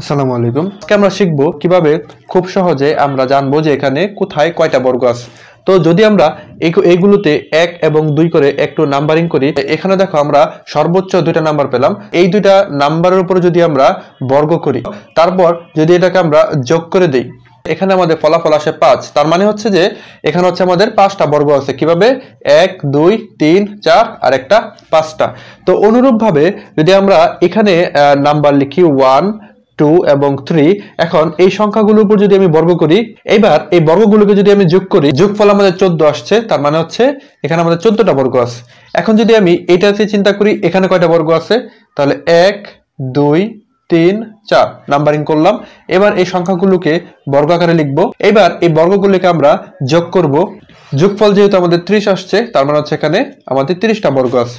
আসসালামু আলাইকুম আজকে আমরা শিখব কিভাবে খুব সহজে আমরা জানবো যে এখানে কোথায় কয়টা বর্গ আছে তো যদি আমরা এইগুলোতে এক এবং দুই করে একটু নাম্বারিং করি এখানে দেখো আমরা সর্বোচ্চ দুইটা নাম্বার পেলাম এই দুইটা নাম্বারের উপরে যদি আমরা বর্গ করি তারপর যদি এটাকে আমরা যোগ করে দিই এখানে আমাদের ফলাফল আসে পাঁচ তার মানে হচ্ছে যে এখানে হচ্ছে আমাদের পাঁচটা বর্গ আছে কিভাবে এক দুই তিন চার আর একটা পাঁচটা তো অনুরূপভাবে যদি আমরা এখানে নাম্বার লিখি ওয়ান টু এবং থ্রি এখন এই সংখ্যাগুলোর উপর যদি আমি বর্গ করি এবার এই বর্গগুলোকে যদি আমি যোগ করি যোগফল আমাদের চোদ্দ আসছে তার মানে হচ্ছে এখানে আমাদের চোদ্দটা বর্গ আছে এখন যদি আমি এটাতে চিন্তা করি এখানে কয়টা বর্গ আছে তাহলে এক দুই তিন চার নাম্বারিং করলাম এবার এই সংখ্যাগুলোকে বর্গ আকারে লিখবো এবার এই বর্গগুলোকে আমরা যোগ করব যোগফল যেহেতু আমাদের ত্রিশ আসছে তার মানে হচ্ছে এখানে আমাদের ত্রিশটা বর্গ আছে